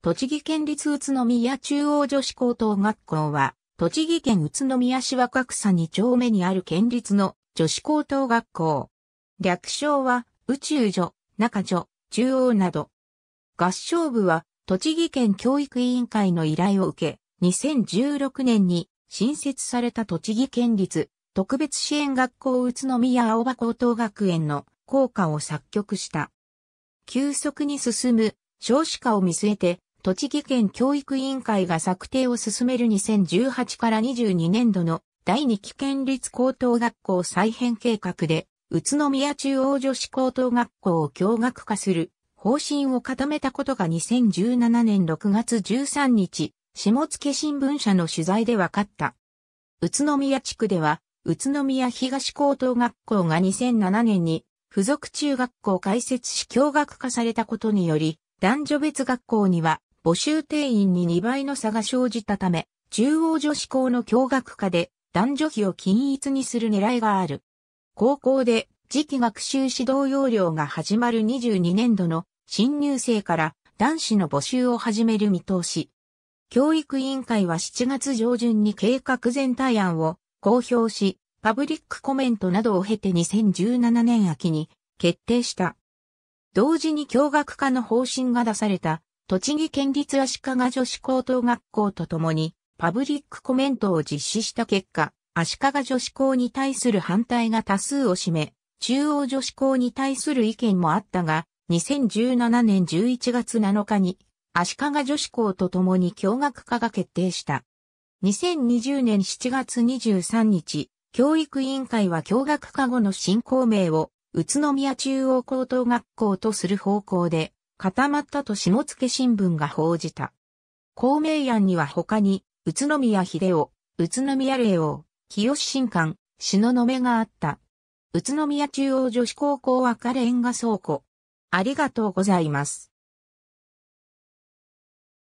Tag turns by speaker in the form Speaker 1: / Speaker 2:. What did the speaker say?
Speaker 1: 栃木県立宇都宮中央女子高等学校は、栃木県宇都宮市若草2丁目にある県立の女子高等学校。略称は、宇宙女、中女、中央など。合唱部は、栃木県教育委員会の依頼を受け、2016年に新設された栃木県立特別支援学校宇都宮青葉高等学園の校歌を作曲した。急速に進む少子化を見据えて、栃木県教育委員会が策定を進める2018から22年度の第2期県立高等学校再編計画で、宇都宮中央女子高等学校を共学化する方針を固めたことが2017年6月13日、下野新聞社の取材で分かった。宇都宮地区では、宇都宮東高等学校が2007年に付属中学校開設し共学化されたことにより、男女別学校には募集定員に2倍の差が生じたため、中央女子校の共学科で男女比を均一にする狙いがある。高校で次期学習指導要領が始まる22年度の新入生から男子の募集を始める見通し。教育委員会は7月上旬に計画全体案を公表し、パブリックコメントなどを経て2017年秋に決定した。同時に教学科の方針が出された栃木県立足利女子高等学校とともに、パブリックコメントを実施した結果、足利女子校に対する反対が多数を占め、中央女子校に対する意見もあったが、2017年11月7日に、足利女子校と共に教学化が決定した。2020年7月23日、教育委員会は教学化後の新校名を、宇都宮中央高等学校とする方向で、固まったと下野新聞が報じた。公明案には他に、宇都宮秀夫、宇都宮霊王、清新館、篠の目があった。宇都宮中央女子高校赤レンガ倉庫。ありがとうございます。